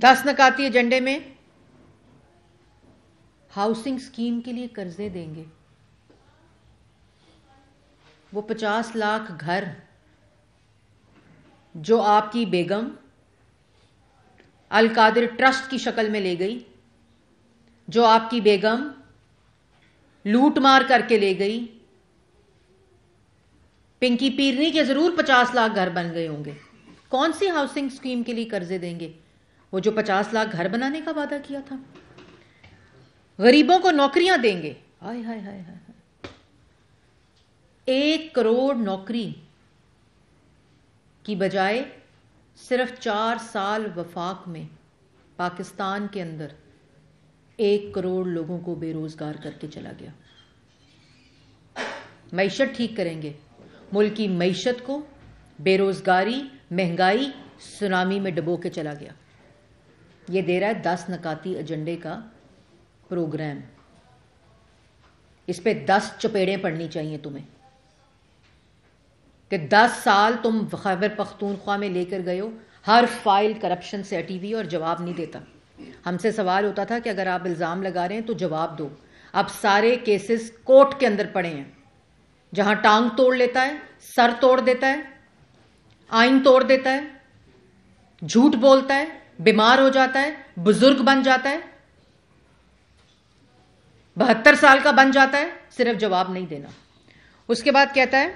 दस नकाती एजेंडे में हाउसिंग स्कीम के लिए कर्जे देंगे वो पचास लाख घर जो आपकी बेगम अलकादिर ट्रस्ट की शक्ल में ले गई जो आपकी बेगम लूट मार करके ले गई पिंकी पीरनी के जरूर पचास लाख घर बन गए होंगे कौन सी हाउसिंग स्कीम के लिए कर्जे देंगे वो जो पचास लाख घर बनाने का वादा किया था गरीबों को नौकरियां देंगे हाय हाय हाय हाय एक करोड़ नौकरी की बजाय सिर्फ चार साल वफाक में पाकिस्तान के अंदर एक करोड़ लोगों को बेरोजगार करके चला गया मीशत ठीक करेंगे मुल्क की मीशत को बेरोजगारी महंगाई सुनामी में डबो के चला गया ये दे रहा है दस नकाती एजेंडे का प्रोग्राम इस पे दस चपेड़े पड़नी चाहिए तुम्हें कि दस साल तुम खैबर पख्तूनख्वा में लेकर गए हो हर फाइल करप्शन से अटी हुई और जवाब नहीं देता हमसे सवाल होता था कि अगर आप इल्ज़ाम लगा रहे हैं तो जवाब दो अब सारे केसेस कोर्ट के अंदर पड़े हैं जहां टांग तोड़ लेता है सर तोड़ देता है आइन तोड़ देता है झूठ बोलता है बीमार हो जाता है बुजुर्ग बन जाता है बहत्तर साल का बन जाता है सिर्फ जवाब नहीं देना उसके बाद कहता है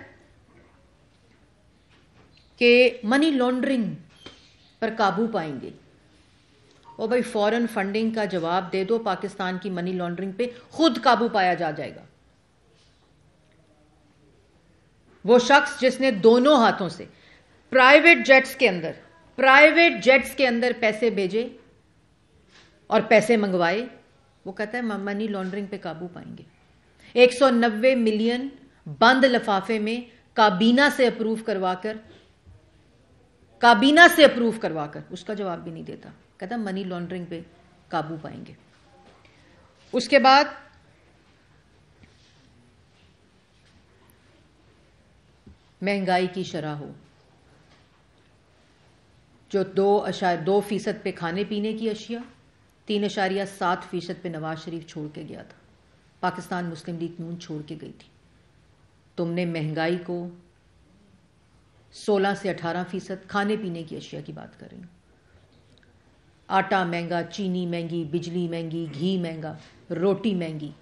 कि मनी लॉन्ड्रिंग पर काबू पाएंगे ओ भाई फॉरेन फंडिंग का जवाब दे दो पाकिस्तान की मनी लॉन्ड्रिंग पे खुद काबू पाया जा जाएगा वो शख्स जिसने दोनों हाथों से प्राइवेट जेट्स के अंदर प्राइवेट जेट्स के अंदर पैसे भेजे और पैसे मंगवाए वो कहता है मनी लॉन्ड्रिंग पे काबू पाएंगे 190 मिलियन बंद लफाफे में काबीना से अप्रूव करवाकर काबीना से अप्रूव करवाकर उसका जवाब भी नहीं देता कहता मनी लॉन्ड्रिंग पे काबू पाएंगे उसके बाद महंगाई की शरह हो जो दो अशा दो फीसद पे खाने पीने की अशिया तीन अशारिया सात फीसद पे नवाज शरीफ छोड़ के गया था पाकिस्तान मुस्लिम लीग नून छोड़ के गई थी तुमने महंगाई को 16 से 18 फीसद खाने पीने की अशिया की बात कर रही हूँ आटा महंगा चीनी महंगी बिजली महंगी घी महंगा रोटी महंगी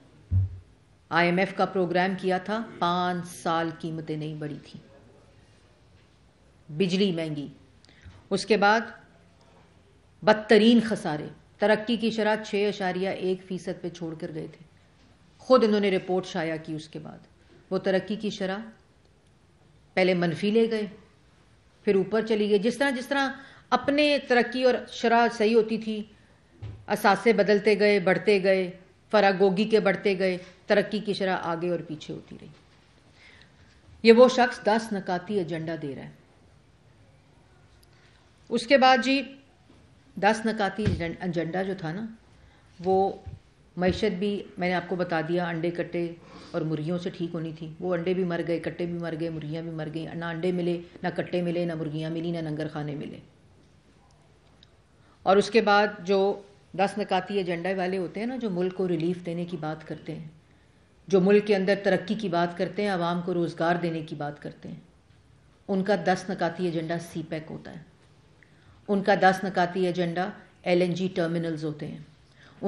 आईएमएफ का प्रोग्राम किया था पाँच साल कीमतें नहीं बढ़ी थी बिजली महंगी उसके बाद बदतरीन खसारे तरक्की की शराब छः अशारिया एक फ़ीसद पर छोड़ कर गए थे खुद इन्होंने रिपोर्ट शाया की उसके बाद वो तरक्की की शराब पहले मनफी ले गए फिर ऊपर चली गई जिस तरह जिस तरह अपने तरक्की और शराब सही होती थी असासे बदलते गए बढ़ते गए फरागोगी के बढ़ते गए तरक्की की शरह आगे और पीछे होती रही ये वो शख्स दस नकाती एजेंडा दे रहा है उसके बाद जी दस नकाती एजेंडा जो था ना वो मीशत भी मैंने आपको बता दिया अंडे कट्टे और मुर्गियों से ठीक होनी थी वो अंडे भी मर गए कट्टे भी मर गए मुर्गियाँ भी मर गई ना अंडे मिले ना कट्टे मिले ना मुर्गियाँ मिली ना नंगर खाने मिले और उसके बाद जो दस नकाती एजेंडा वाले होते हैं ना जो मुल्क को रिलीफ देने की बात करते हैं जो मुल्क के अंदर तरक्की की बात करते हैं आवाम को रोज़गार देने की बात करते हैं उनका दस नकाती एजेंडा सी पैक e होता है उनका दस नकाती एजेंडा एल टर्मिनल्स होते हैं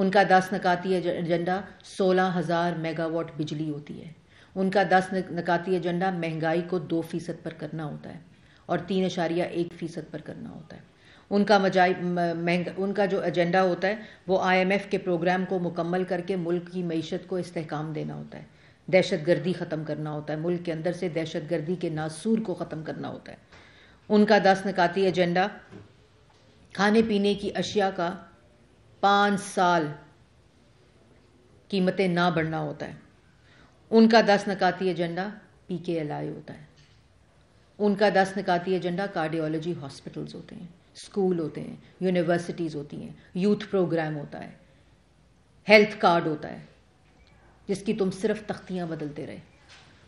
उनका दस नकाती एजेंडा सोलह हज़ार मेगावाट बिजली होती है उनका दस नकाती एजेंडा महंगाई को दो फीसद पर करना होता है और तीन अशारिया एक फ़ीसद पर करना होता है उनका मजाई महंगा उनका जो एजेंडा होता है वो आईएमएफ के प्रोग्राम को मुकम्मल करके मुल्क की मीशत को इस्तेकाम देना होता है दहशत गर्दी ख़त्म करना होता है मुल्क के अंदर से दहशत गर्दी के नासूर को ख़त्म करना होता है उनका दस नकाती एजेंडा खाने पीने की अशिया का पाँच साल कीमतें ना बढ़ना होता है उनका दस नकाती agenda P K L I होता है उनका दस नकाती एजेंडा कार्डियोलॉजी हॉस्पिटल्स होते हैं स्कूल होते हैं यूनिवर्सिटीज़ होती हैं यूथ प्रोग्राम होता है हेल्थ कार्ड होता है जिसकी तुम सिर्फ तख्तियाँ बदलते रहे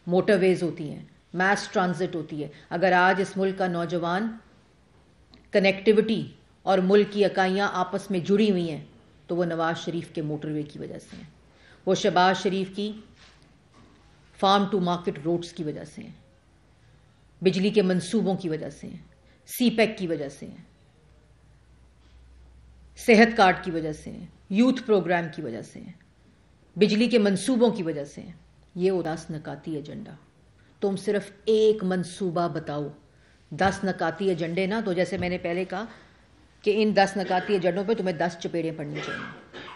मोटरवेज़ होती हैं मैस ट्रांजिट होती है अगर आज इस मुल्क का नौजवान कनेक्टिविटी और मुल्क की इकाइयाँ आपस में जुड़ी हुई हैं तो वो नवाज शरीफ के मोटरवे की वजह से हैं वो शहबाज शरीफ की फार्म टू मार्केट रोड्स की वजह से हैं बिजली के मंसूबों की वजह से हैं सी पैक e की वजह से हैं सेहत कार्ड की वजह से हैं यूथ प्रोग्राम की वजह से हैं बिजली के मंसूबों की वजह से हैं ये उदास नकाती एजेंडा तुम सिर्फ एक मंसूबा बताओ दस नकाती एजेंडे ना तो जैसे मैंने पहले कहा कि इन दस नकाती जड़ों पे तुम्हें दस चपेड़ें पड़नी चाहिए